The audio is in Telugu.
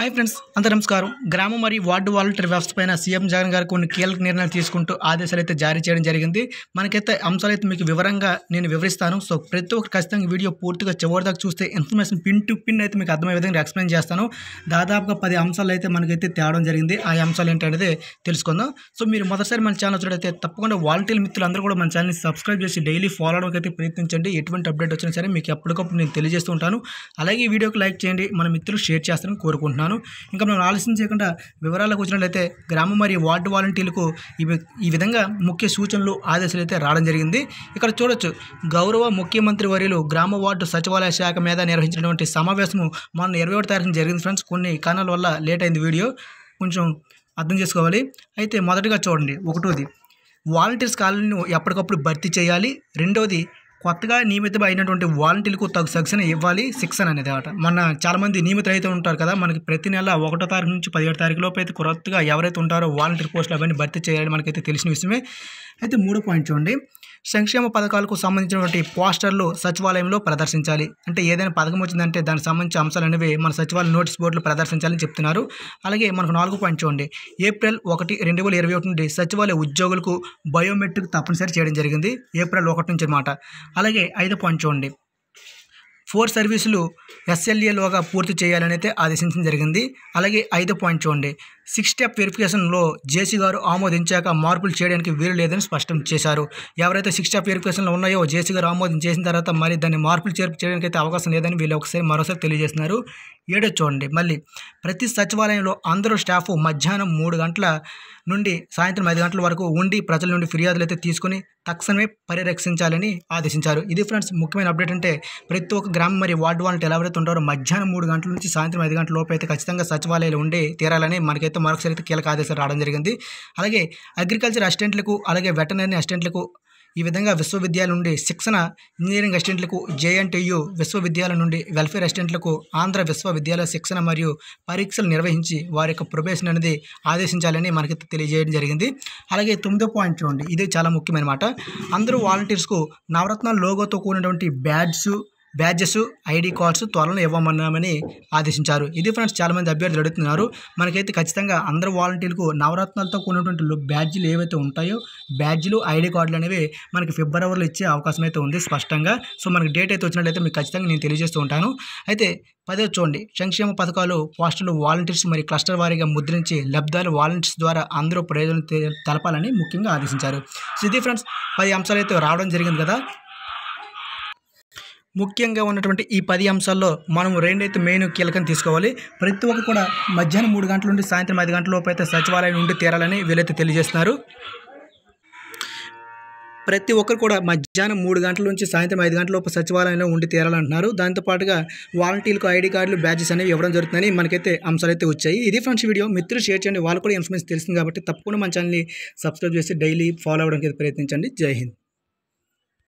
హాయ్ ఫ్రెండ్స్ అందరూ నమస్కారం గ్రామ మరియు వార్డు వాలంటీర్ వ్యవస్థ పైన సీఎం జగన్ గారు కొన్ని కీలక నిర్ణయాలు తీసుకుంటూ ఆదేశాలు అయితే జారీ చేయడం జరిగింది మనకైతే అంశాలు అయితే మీకు వివరంగా నేను వివరిస్తాను సో ప్రతి ఒక్కరు ఖచ్చితంగా వీడియో పూర్తిగా చివరిదాకా చూస్తే ఇన్ఫర్మేషన్ పిన్ టు పిన్ అయితే మీకు అర్థమయ్యే విధంగా ఎక్స్ప్లెయిన్ చేస్తాను దాదాపుగా పది అంశాలు అయితే మనకైతే తేవడం జరిగింది ఆ అంశాలు ఏంటనేది తెలుసుకుందాం సో మీరు మొదటిసారి మన ఛానల్ చూడైతే తప్పకుండా వాలంటీర్ మిత్రులందరూ కూడా మన ఛానల్ని సబ్స్క్రైబ్ చేసి డైలీ ఫాలో అవడానికి అయితే ప్రయత్నించండి ఎటువంటి అప్డేట్ వచ్చినా సరే మీకు ఎప్పటికప్పుడు నేను తెలియజేస్తూ ఉంటాను అలాగే ఈ వీడియోకి లైక్ చేయండి మన మిత్రులు షేర్ చేస్తారని కోరుకుంటున్నాను చేస్తున్నాను ఇంకా మనం ఆలస్యం చేయకుండా వివరాలకు వచ్చినట్లయితే గ్రామ మరియు వార్డు వాలంటీర్లకు ఇవి ఈ విధంగా ముఖ్య సూచనలు ఆదేశాలు అయితే రావడం జరిగింది ఇక్కడ చూడొచ్చు గౌరవ ముఖ్యమంత్రి వర్యులు గ్రామ వార్డు సచివాలయ శాఖ మీద నిర్వహించినటువంటి సమావేశము మొన్న ఇరవై ఒకటి తారీఖున జరిగింది ఫ్రెండ్స్ కొన్ని కారణాల వల్ల లేట్ అయింది వీడియో కొంచెం అర్థం చేసుకోవాలి అయితే మొదటిగా చూడండి ఒకటోది వాలంటీర్స్ కాలనీ ఎప్పటికప్పుడు భర్తీ చేయాలి రెండోది కొత్తగా నియమితం అయినటువంటి వాలంటీర్లకు తగు శిక్షణ ఇవ్వాలి శిక్షణ అనేది అనమాట మన చాలామంది నియమితులు అయితే ఉంటారు కదా మనకి ప్రతి నెల ఒకటో తారీఖు నుంచి పదిహేడు తారీఖు లోపు అయితే కొత్తగా ఎవరైతే ఉంటారో వాలంటీర్ పోస్టులు అవన్నీ భర్తీ చేయాలని మనకైతే తెలిసిన విషయమే అయితే మూడో పాయింట్ చూడండి సంక్షేమ పథకాలకు సంబంధించినటువంటి పోస్టర్లు సచివాలయంలో ప్రదర్శించాలి అంటే ఏదైనా పథకం వచ్చిందంటే దానికి సంబంధించిన అంశాలు అనేవి మన సచివాలయం నోటీస్ బోర్డులు ప్రదర్శించాలని చెప్తున్నారు అలాగే మనకు నాలుగు పాయింట్ చూడండి ఏప్రిల్ ఒకటి రెండు వేల ఇరవై ఒకటి నుండి సచివాలయ ఉద్యోగులకు బయోమెట్రిక్ తప్పనిసరి చేయడం జరిగింది ఏప్రిల్ ఒకటి నుంచి అనమాట అలాగే ఐదు పాయింట్ చూడండి ఫోర్ సర్వీసులు ఎస్ఎల్ఏలోగా పూర్తి చేయాలని అయితే ఆదేశించడం జరిగింది అలాగే ఐదు పాయింట్ చూడండి సిక్స్ స్టెప్ వెరిఫికేషన్లో జేసీ గారు ఆమోదించాక మార్పులు చేయడానికి వీలు లేదని స్పష్టం చేశారు ఎవరైతే సిక్స్ స్టెప్ వెరిఫికేషన్లో ఉన్నాయో జేసీ గారు ఆమోదం చేసిన తర్వాత మరి దాన్ని మార్పులు చేర్పు చేయడానికి అయితే అవకాశం లేదని వీళ్ళు ఒకసారి మరోసారి తెలియజేస్తున్నారు ఏడో చూడండి మళ్ళీ ప్రతి సచివాలయంలో అందరూ స్టాఫ్ మధ్యాహ్నం మూడు గంటల నుండి సాయంత్రం ఐదు గంటల వరకు ఉండి ప్రజల నుండి ఫిర్యాదులు అయితే తీసుకుని తక్షణమే పరిరక్షించాలని ఆదేశించారు ఇది ఫ్రెండ్స్ ముఖ్యమైన అప్డేట్ అంటే ప్రతి ఒక్క గ్రామం మరి వార్డు ఎలా ఎవరైతే ఉంటారో మధ్యాహ్నం మూడు గంటల నుంచి సాయంత్రం ఐదు గంటల లోపు అయితే ఖచ్చితంగా సచివాలయాలు ఉండే తీరాలని మనకైతే మరొకసారి అయితే కీలక ఆదేశాలు రావడం జరిగింది అలాగే అగ్రికల్చర్ అసిస్టెంట్లకు అలాగే వెటనరీ అసిస్టెంట్లకు ఈ విధంగా విశ్వవిద్యాలయం నుండి శిక్షణ ఇంజనీరింగ్ అసిస్టెంట్లకు జేఎన్టీయు విశ్వవిద్యాలయం నుండి వెల్ఫేర్ అసిస్టెంట్లకు ఆంధ్ర విశ్వవిద్యాలయ శిక్షణ మరియు పరీక్షలు నిర్వహించి వారి యొక్క ప్రొబేషన్ అనేది ఆదేశించాలని మనకి తెలియజేయడం జరిగింది అలాగే తొమ్మిదో పాయింట్ చూడండి ఇది చాలా ముఖ్యమైన మాట అందరూ వాలంటీర్స్కు నవరత్న లోగోతో కూడినటువంటి బ్యాడ్స్ బ్యాడ్జెస్ ఐడి కార్డ్స్ త్వరలో ఇవ్వమన్నామని ఆదేశించారు ఇది ఫ్రెండ్స్ చాలామంది అభ్యర్థులు అడుగుతున్నారు మనకైతే ఖచ్చితంగా అందరు వాలంటీర్లకు నవరత్నాలతో కూడినటువంటి బ్యాడ్జీలు ఏవైతే ఉంటాయో బ్యాడ్జీలు ఐడి కార్డులు అనేవి మనకి ఫిబ్రవరిలో ఇచ్చే అవకాశం అయితే ఉంది స్పష్టంగా సో మనకి డేట్ అయితే వచ్చినట్లయితే మీకు ఖచ్చితంగా నేను తెలియజేస్తూ ఉంటాను అయితే పదే చూడండి సంక్షేమ పథకాలు పోస్టులు వాలంటీర్స్ మరియు క్లస్టర్ వారీగా ముద్రించి లబ్ధాలు వాలంటీర్స్ ద్వారా అందరూ ప్రయోజనం తెలపాలని ముఖ్యంగా ఆదేశించారు సో ఇది ఫ్రెండ్స్ పది అంశాలు అయితే రావడం జరిగింది కదా ముఖ్యంగా ఉన్నటువంటి ఈ పది అంశాల్లో మనం రెండైతే మెయిన్ కీలకం తీసుకోవాలి ప్రతి ఒక్క కూడా మధ్యాహ్నం మూడు గంటల నుండి సాయంత్రం ఐదు గంటల లోపు అయితే సచివాలయం నుండి తీరాలని వీలైతే తెలియజేస్తున్నారు ప్రతి ఒక్కరు కూడా మధ్యాహ్నం మూడు గంటల నుంచి సాయంత్రం ఐదు గంటల లోపు సచివాలయంలో ఉండి తీరాలంటున్నారు దాంతోపాటుగా వాలంటీర్లకు ఐడి కార్డులు బ్యాచెస్ అనేవి ఇవ్వడం జరుగుతుందని మనకైతే అంశాలు అయితే వచ్చాయి ఇది ఫ్రెండ్స్ వీడియో మిత్రులు షేర్ చేయండి వాళ్ళు కూడా ఇన్ఫర్మేషన్ తెలిసింది కాబట్టి తప్పకుండా మన ఛానల్ని సబ్స్క్రైబ్ చేసి డైలీ ఫాలో అవ్వడానికి ప్రయత్నించండి జై హింద్